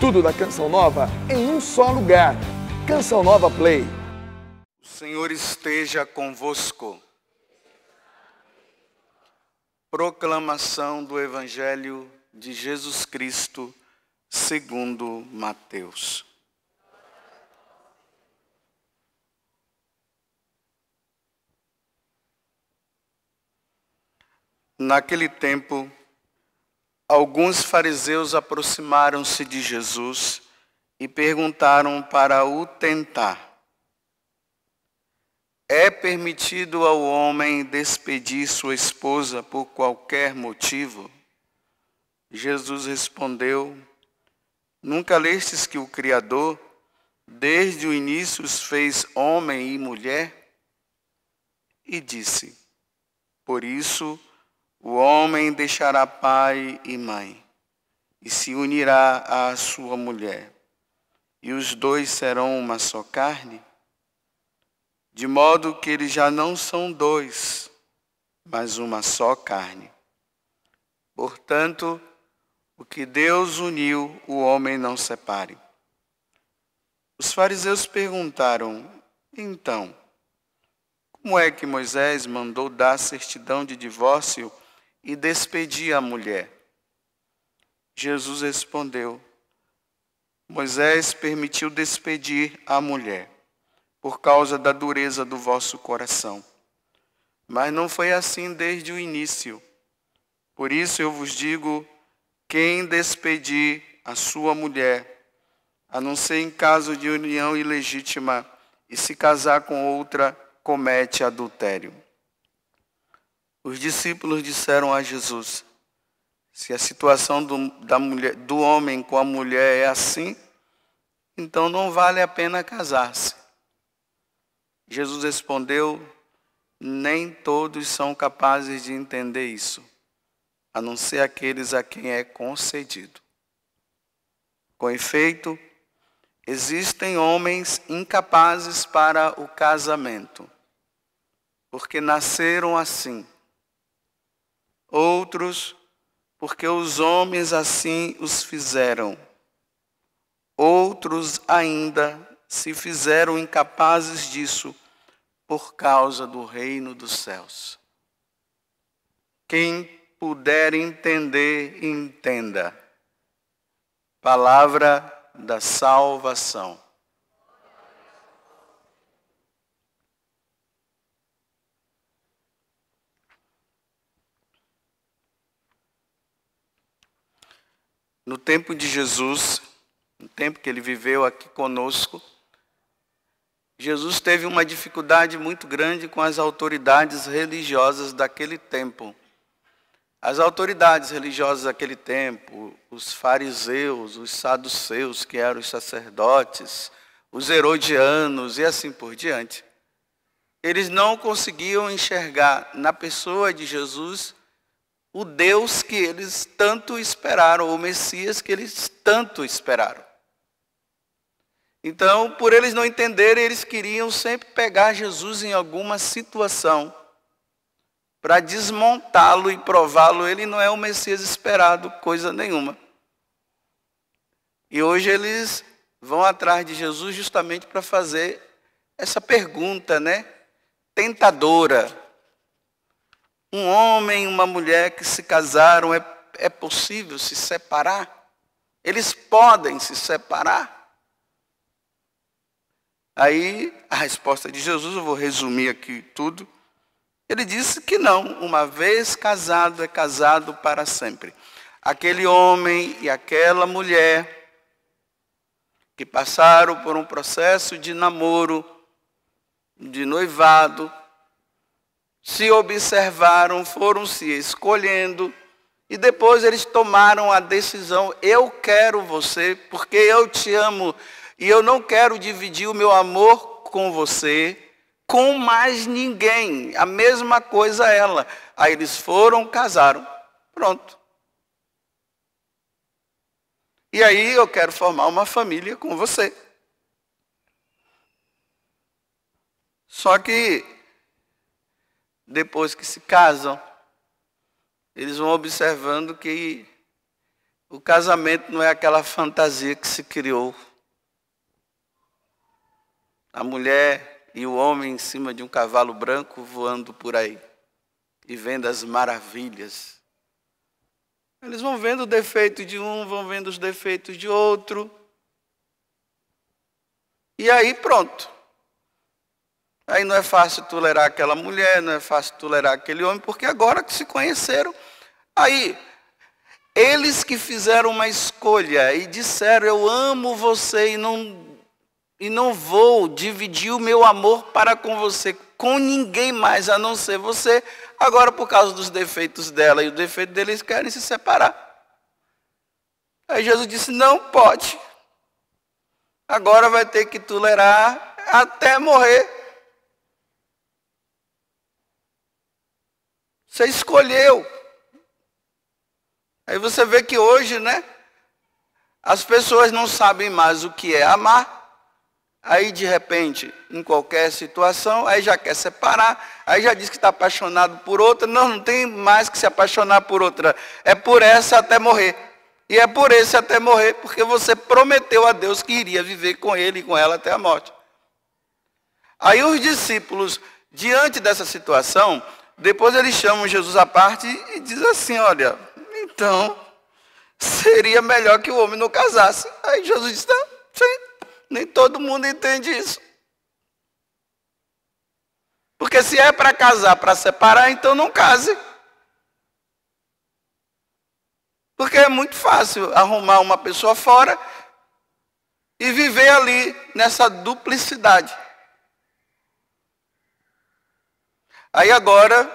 Tudo da Canção Nova em um só lugar. Canção Nova Play. O Senhor esteja convosco. Proclamação do Evangelho de Jesus Cristo segundo Mateus. Naquele tempo, Alguns fariseus aproximaram-se de Jesus e perguntaram para o tentar: É permitido ao homem despedir sua esposa por qualquer motivo? Jesus respondeu: Nunca lestes que o Criador, desde o início, os fez homem e mulher? E disse: Por isso, o homem deixará pai e mãe e se unirá à sua mulher, e os dois serão uma só carne, de modo que eles já não são dois, mas uma só carne. Portanto, o que Deus uniu, o homem não separe. Os fariseus perguntaram, então, como é que Moisés mandou dar certidão de divórcio e despedi a mulher. Jesus respondeu: Moisés permitiu despedir a mulher, por causa da dureza do vosso coração. Mas não foi assim desde o início. Por isso eu vos digo: quem despedir a sua mulher, a não ser em caso de união ilegítima, e se casar com outra, comete adultério. Os discípulos disseram a Jesus: Se a situação do, da mulher, do homem com a mulher é assim, então não vale a pena casar-se. Jesus respondeu: Nem todos são capazes de entender isso, a não ser aqueles a quem é concedido. Com efeito, existem homens incapazes para o casamento, porque nasceram assim outros porque os homens assim os fizeram. Outros ainda se fizeram incapazes disso por causa do reino dos céus. Quem puder entender, entenda. Palavra da salvação. no tempo de Jesus, no tempo que ele viveu aqui conosco, Jesus teve uma dificuldade muito grande com as autoridades religiosas daquele tempo. As autoridades religiosas daquele tempo, os fariseus, os saduceus, que eram os sacerdotes, os herodianos e assim por diante, eles não conseguiam enxergar na pessoa de Jesus o Deus que eles tanto esperaram, o Messias que eles tanto esperaram. Então, por eles não entenderem, eles queriam sempre pegar Jesus em alguma situação para desmontá-lo e prová-lo. Ele não é o Messias esperado, coisa nenhuma. E hoje eles vão atrás de Jesus justamente para fazer essa pergunta, né? Tentadora um homem e uma mulher que se casaram, é, é possível se separar? Eles podem se separar? Aí a resposta de Jesus, eu vou resumir aqui tudo. Ele disse que não, uma vez casado, é casado para sempre. Aquele homem e aquela mulher que passaram por um processo de namoro, de noivado, se observaram, foram se escolhendo e depois eles tomaram a decisão: eu quero você porque eu te amo e eu não quero dividir o meu amor com você com mais ninguém. A mesma coisa ela. Aí eles foram, casaram. Pronto. E aí eu quero formar uma família com você. Só que depois que se casam, eles vão observando que o casamento não é aquela fantasia que se criou. A mulher e o homem em cima de um cavalo branco voando por aí e vendo as maravilhas. Eles vão vendo o defeito de um, vão vendo os defeitos de outro. E aí pronto. Aí não é fácil tolerar aquela mulher, não é fácil tolerar aquele homem, porque agora que se conheceram, aí eles que fizeram uma escolha e disseram eu amo você e não e não vou dividir o meu amor para com você com ninguém mais a não ser você. Agora por causa dos defeitos dela e o defeito deles querem se separar. Aí Jesus disse: Não pode. Agora vai ter que tolerar até morrer. Você escolheu. Aí você vê que hoje, né? As pessoas não sabem mais o que é amar. Aí de repente, em qualquer situação, aí já quer separar, aí já diz que está apaixonado por outra. Não, não tem mais que se apaixonar por outra. É por essa até morrer. E é por esse até morrer, porque você prometeu a Deus que iria viver com ele e com ela até a morte. Aí os discípulos, diante dessa situação, depois eles chamam Jesus à parte e diz assim, olha, então seria melhor que o homem não casasse. Aí Jesus diz, não, sim, nem todo mundo entende isso. Porque se é para casar, para separar, então não case. Porque é muito fácil arrumar uma pessoa fora e viver ali nessa duplicidade. Aí agora,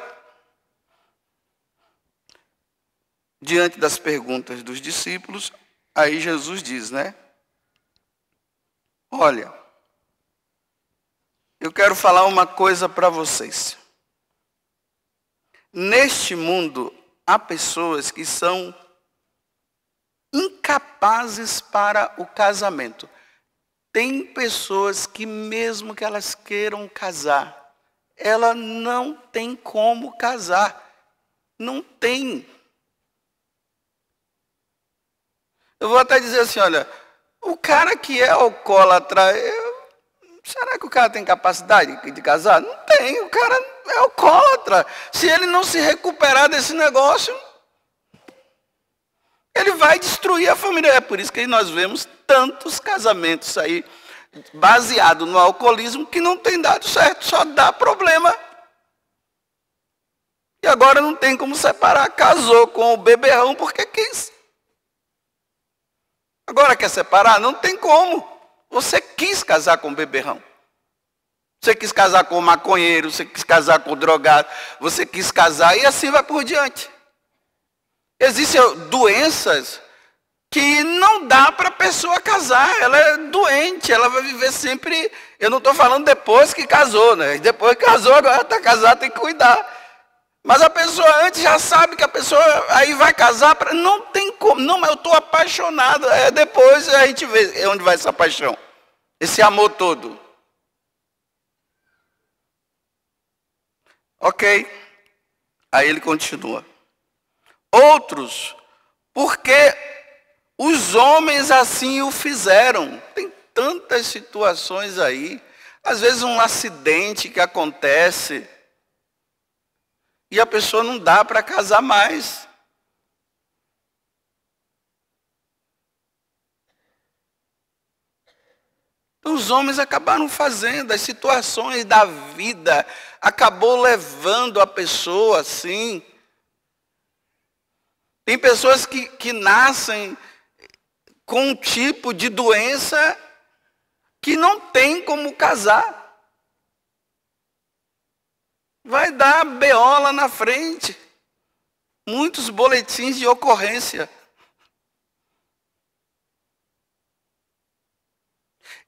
diante das perguntas dos discípulos, aí Jesus diz, né? Olha, eu quero falar uma coisa para vocês. Neste mundo há pessoas que são incapazes para o casamento. Tem pessoas que mesmo que elas queiram casar, ela não tem como casar. Não tem. Eu vou até dizer assim, olha, o cara que é alcoólatra, eu, será que o cara tem capacidade de casar? Não tem, o cara é alcoólatra. Se ele não se recuperar desse negócio, ele vai destruir a família. É por isso que nós vemos tantos casamentos aí baseado no alcoolismo que não tem dado certo, só dá problema. E agora não tem como separar. Casou com o beberrão porque quis. Agora quer separar? Não tem como. Você quis casar com o beberrão. Você quis casar com o maconheiro, você quis casar com o drogado, você quis casar e assim vai por diante. Existem doenças que não dá para a pessoa casar, ela é doente, ela vai viver sempre. Eu não estou falando depois que casou, né? Depois que casou, agora está casada, tem que cuidar. Mas a pessoa antes já sabe que a pessoa aí vai casar, pra, não tem como, não, mas eu estou apaixonado. É, depois a gente vê onde vai essa paixão, esse amor todo. Ok. Aí ele continua. Outros, porque os homens assim o fizeram. Tem tantas situações aí. Às vezes um acidente que acontece e a pessoa não dá para casar mais. Então, os homens acabaram fazendo, as situações da vida acabou levando a pessoa assim. Tem pessoas que, que nascem com um tipo de doença que não tem como casar. Vai dar beola na frente. Muitos boletins de ocorrência.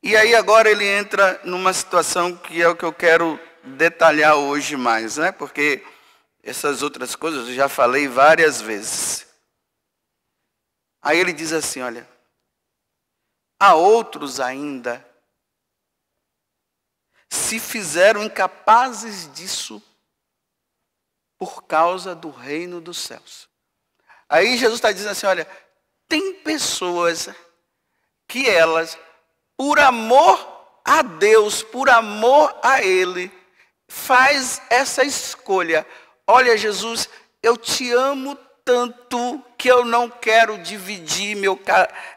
E aí agora ele entra numa situação que é o que eu quero detalhar hoje mais, né? Porque essas outras coisas eu já falei várias vezes. Aí ele diz assim, olha, a outros ainda. Se fizeram incapazes disso por causa do reino dos céus. Aí Jesus está dizendo assim: olha, tem pessoas que elas, por amor a Deus, por amor a Ele, faz essa escolha. Olha, Jesus, eu te amo tanto que eu não quero dividir meu,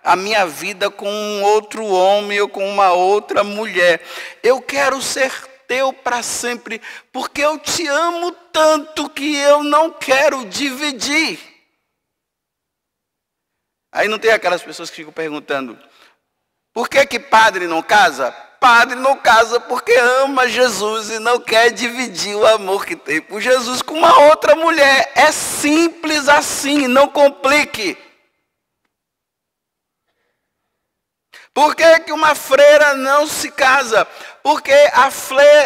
a minha vida com um outro homem ou com uma outra mulher. Eu quero ser teu para sempre, porque eu te amo tanto que eu não quero dividir. Aí não tem aquelas pessoas que ficam perguntando: por que que padre não casa? Padre não casa porque ama Jesus e não quer dividir o amor que tem por Jesus com uma outra mulher. É simples assim, não complique. Por que, que uma freira não se casa? Porque a,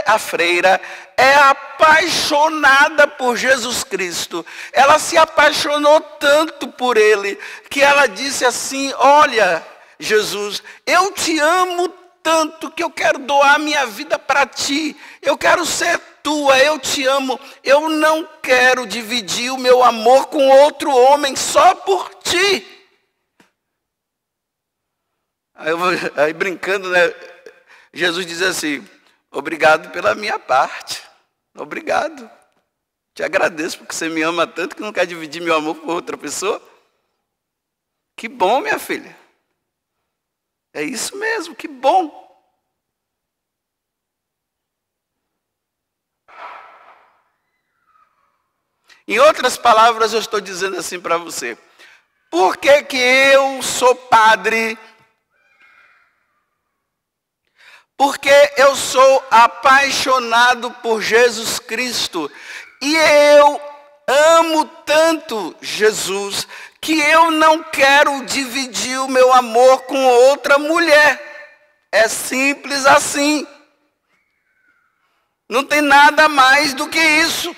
a freira é apaixonada por Jesus Cristo. Ela se apaixonou tanto por ele que ela disse assim: Olha, Jesus, eu te amo tanto que eu quero doar minha vida para ti. Eu quero ser tua, eu te amo. Eu não quero dividir o meu amor com outro homem só por ti. Aí, eu, aí brincando, né? Jesus diz assim: Obrigado pela minha parte. Obrigado. Te agradeço porque você me ama tanto que não quer dividir meu amor com outra pessoa. Que bom, minha filha. É isso mesmo, que bom. Em outras palavras, eu estou dizendo assim para você: por que, que eu sou padre? Porque eu sou apaixonado por Jesus Cristo e eu amo tanto Jesus que eu não quero dividir o meu amor com outra mulher. É simples assim. Não tem nada mais do que isso.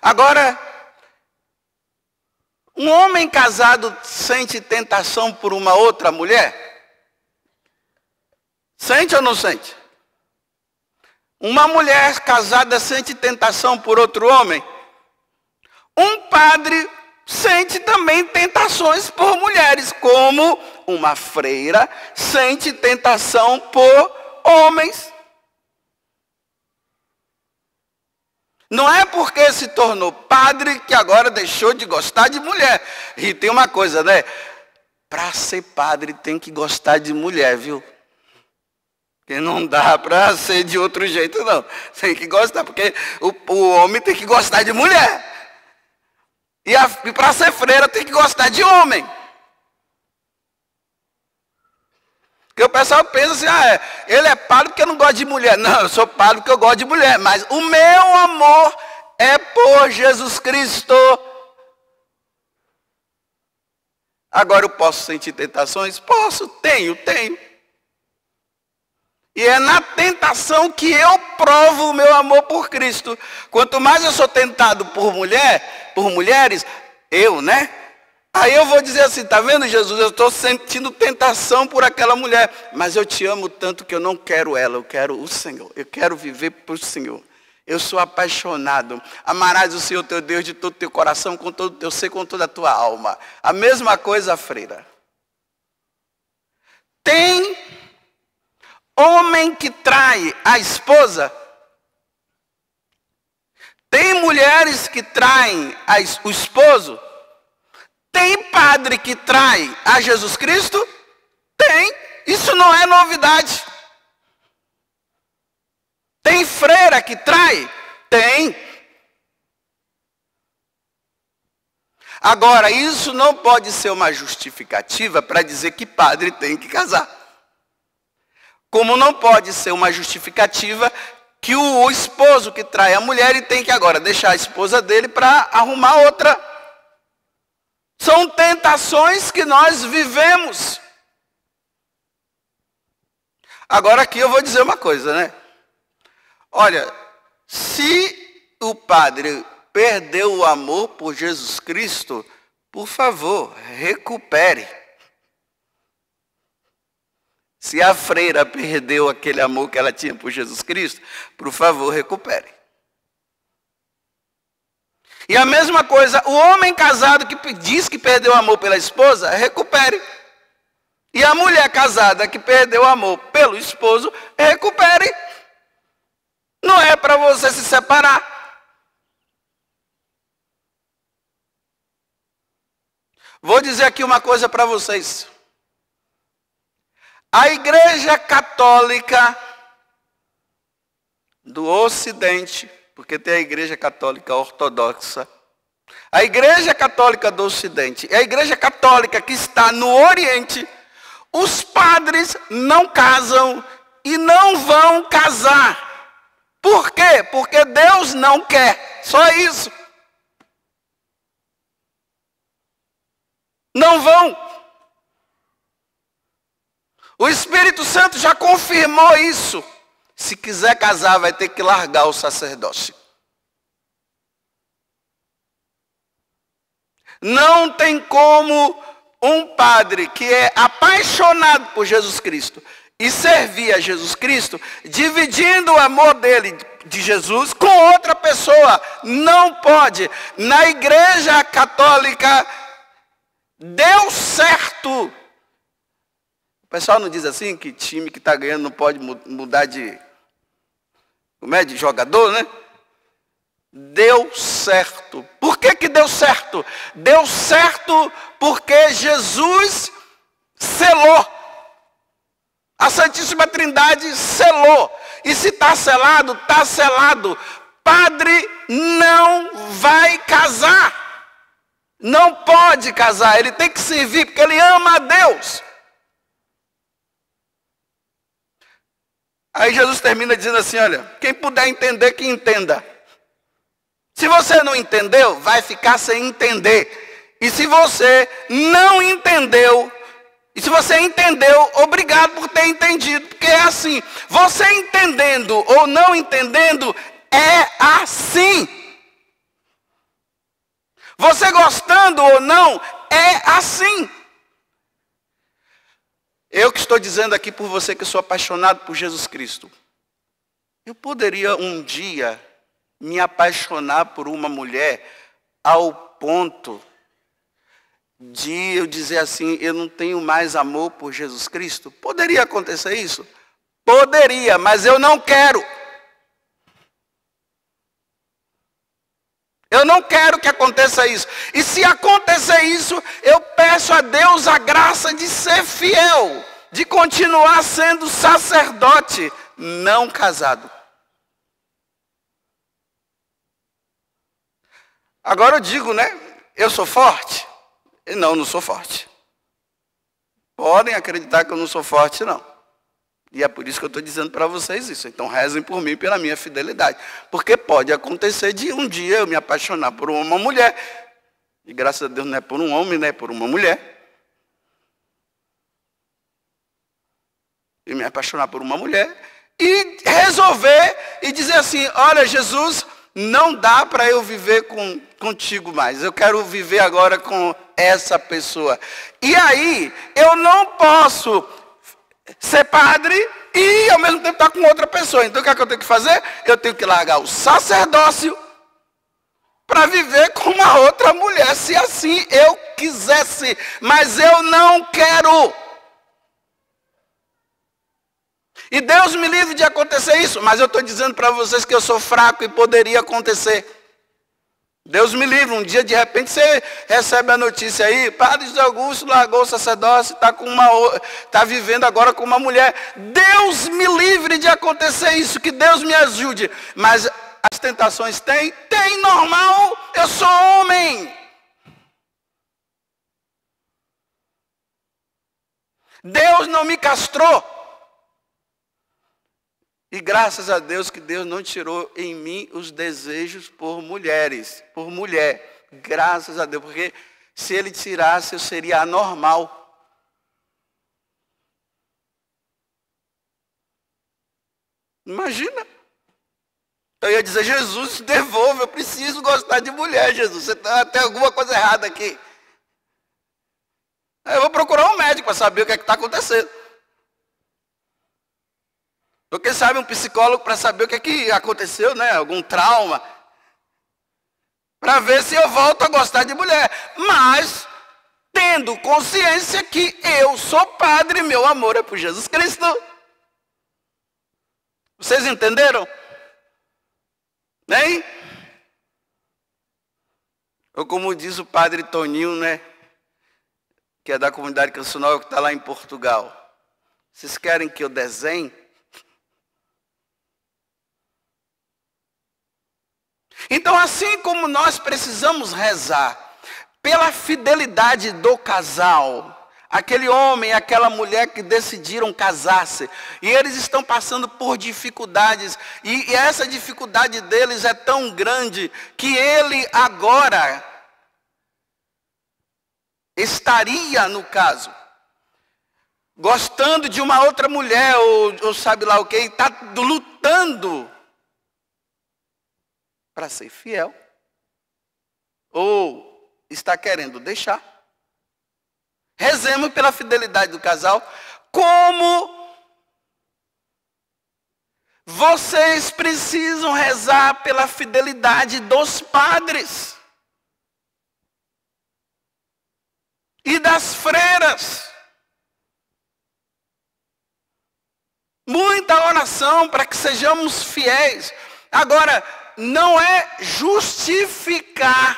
Agora, um homem casado sente tentação por uma outra mulher? Sente ou não sente? Uma mulher casada sente tentação por outro homem. Um padre sente também tentações por mulheres, como uma freira sente tentação por homens. Não é porque se tornou padre que agora deixou de gostar de mulher. E tem uma coisa, né? Para ser padre tem que gostar de mulher, viu? Porque não dá para ser de outro jeito, não. Tem que gostar, porque o, o homem tem que gostar de mulher. E, e para ser freira tem que gostar de homem. Porque o pessoal pensa assim, ah, é, ele é padre porque não gosta de mulher. Não, eu sou padre porque eu gosto de mulher. Mas o meu amor é por Jesus Cristo. Agora eu posso sentir tentações? Posso, tenho, tenho. E é na tentação que eu provo o meu amor por Cristo. Quanto mais eu sou tentado por mulher, por mulheres, eu, né? Aí eu vou dizer assim, tá vendo Jesus, eu estou sentindo tentação por aquela mulher, mas eu te amo tanto que eu não quero ela, eu quero o Senhor, eu quero viver para o Senhor. Eu sou apaixonado. Amarás o Senhor teu Deus de todo teu coração, com todo teu ser, com toda a tua alma. A mesma coisa, freira. Tem homem que trai a esposa. Tem mulheres que traem o esposo? Tem padre que trai a Jesus Cristo? Tem. Isso não é novidade. Tem freira que trai? Tem. Agora, isso não pode ser uma justificativa para dizer que padre tem que casar. Como não pode ser uma justificativa que o esposo que trai a mulher e tem que agora deixar a esposa dele para arrumar outra. São tentações que nós vivemos. Agora aqui eu vou dizer uma coisa, né? Olha, se o padre perdeu o amor por Jesus Cristo, por favor, recupere. Se a freira perdeu aquele amor que ela tinha por Jesus Cristo, por favor, recupere. E a mesma coisa, o homem casado que diz que perdeu o amor pela esposa, recupere. E a mulher casada que perdeu o amor pelo esposo, recupere. Não é para você se separar. Vou dizer aqui uma coisa para vocês. A Igreja Católica do Ocidente, porque tem a Igreja Católica Ortodoxa, a Igreja Católica do Ocidente, é a Igreja Católica que está no Oriente, os padres não casam e não vão casar. Por quê? Porque Deus não quer, só isso. Não vão. O Espírito Santo já confirmou isso. Se quiser casar, vai ter que largar o sacerdócio. Não tem como um padre que é apaixonado por Jesus Cristo e servir a Jesus Cristo, dividindo o amor dele de Jesus com outra pessoa. Não pode. Na igreja católica, deu certo o pessoal não diz assim que time que está ganhando não pode mudar de. Como é? De jogador, né? Deu certo. Por que, que deu certo? Deu certo porque Jesus selou. A Santíssima Trindade selou. E se está selado, está selado. Padre não vai casar. Não pode casar. Ele tem que servir porque ele ama a Deus. Aí Jesus termina dizendo assim: olha, quem puder entender, que entenda. Se você não entendeu, vai ficar sem entender. E se você não entendeu, e se você entendeu, obrigado por ter entendido, porque é assim. Você entendendo ou não entendendo, é assim. Você gostando ou não, é assim. Eu que estou dizendo aqui por você que sou apaixonado por Jesus Cristo. Eu poderia um dia me apaixonar por uma mulher ao ponto de eu dizer assim, eu não tenho mais amor por Jesus Cristo? Poderia acontecer isso? Poderia, mas eu não quero. Eu não quero que aconteça isso. E se acontecer isso, eu peço a Deus a graça de ser fiel, de continuar sendo sacerdote, não casado. Agora eu digo, né? Eu sou forte? Não, não sou forte. Podem acreditar que eu não sou forte, não. E é por isso que eu estou dizendo para vocês isso. Então rezem por mim pela minha fidelidade. Porque pode acontecer de um dia eu me apaixonar por uma mulher. E graças a Deus não é por um homem, né? É por uma mulher. E me apaixonar por uma mulher. E resolver e dizer assim, olha Jesus, não dá para eu viver com, contigo mais. Eu quero viver agora com essa pessoa. E aí, eu não posso ser padre e ao mesmo tempo estar tá com outra pessoa. Então o que é que eu tenho que fazer? Eu tenho que largar o sacerdócio para viver com uma outra mulher, se assim eu quisesse, mas eu não quero. E Deus me livre de acontecer isso, mas eu estou dizendo para vocês que eu sou fraco e poderia acontecer. Deus me livre, um dia de repente você recebe a notícia aí, Padre José Augusto largou o sacerdócio, está tá vivendo agora com uma mulher. Deus me livre de acontecer isso, que Deus me ajude. Mas as tentações tem? Tem, normal, eu sou homem. Deus não me castrou. E graças a Deus que Deus não tirou em mim os desejos por mulheres, por mulher. Graças a Deus, porque se ele tirasse eu seria anormal. Imagina. Eu ia dizer, Jesus, devolve, eu preciso gostar de mulher, Jesus. Você tá, tem alguma coisa errada aqui. eu vou procurar um médico para saber o que é está acontecendo. Porque sabe, um psicólogo para saber o que, é que aconteceu, né? Algum trauma. Para ver se eu volto a gostar de mulher. Mas, tendo consciência que eu sou padre, meu amor é por Jesus Cristo. Vocês entenderam? Nem? Ou como diz o padre Toninho, né? Que é da comunidade cancional que está lá em Portugal. Vocês querem que eu desenhe? Então, assim como nós precisamos rezar pela fidelidade do casal, aquele homem e aquela mulher que decidiram casar-se, e eles estão passando por dificuldades, e, essa dificuldade deles é tão grande que ele agora estaria, no caso, gostando de uma outra mulher, ou, ou sabe lá o que, está lutando para ser fiel? Ou está querendo deixar? Rezemos pela fidelidade do casal. Como vocês precisam rezar pela fidelidade dos padres e das freiras. Muita oração para que sejamos fiéis. Agora, não é justificar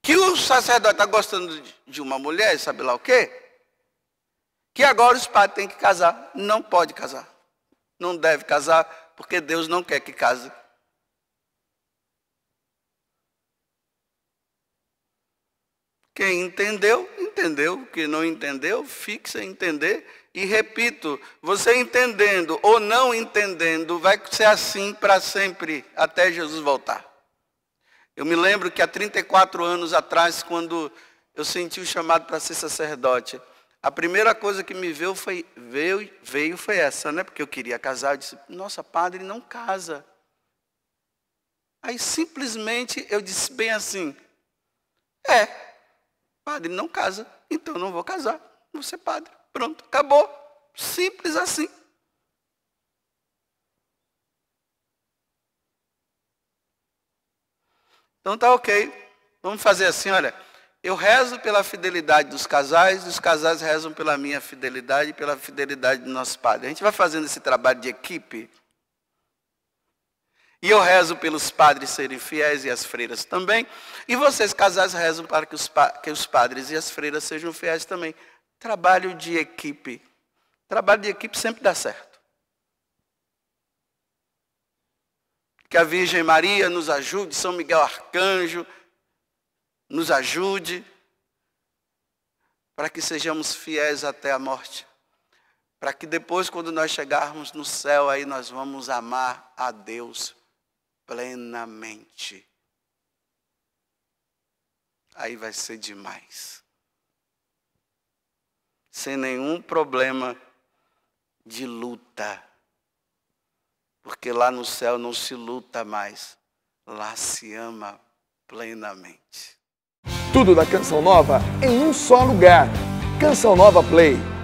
que o sacerdote está gostando de uma mulher, sabe lá o quê? Que agora os padres têm que casar. Não pode casar. Não deve casar, porque Deus não quer que case. Quem entendeu, entendeu. Quem não entendeu, fique sem entender e repito, você entendendo ou não entendendo, vai ser assim para sempre, até Jesus voltar. Eu me lembro que há 34 anos atrás, quando eu senti o chamado para ser sacerdote, a primeira coisa que me veio foi, veio, veio foi essa, né? Porque eu queria casar. Eu disse, nossa, padre não casa. Aí simplesmente eu disse bem assim: é, padre não casa, então não vou casar, vou ser padre. Pronto, acabou. Simples assim. Então tá ok. Vamos fazer assim, olha. Eu rezo pela fidelidade dos casais, os casais rezam pela minha fidelidade e pela fidelidade do nosso padre. A gente vai fazendo esse trabalho de equipe. E eu rezo pelos padres serem fiéis e as freiras também. E vocês, casais, rezam para que os, que os padres e as freiras sejam fiéis também. Trabalho de equipe. Trabalho de equipe sempre dá certo. Que a Virgem Maria nos ajude, São Miguel Arcanjo nos ajude, para que sejamos fiéis até a morte. Para que depois, quando nós chegarmos no céu, aí nós vamos amar a Deus plenamente. Aí vai ser demais sem nenhum problema de luta. Porque lá no céu não se luta mais, lá se ama plenamente. Tudo da Canção Nova em um só lugar. Canção Nova Play.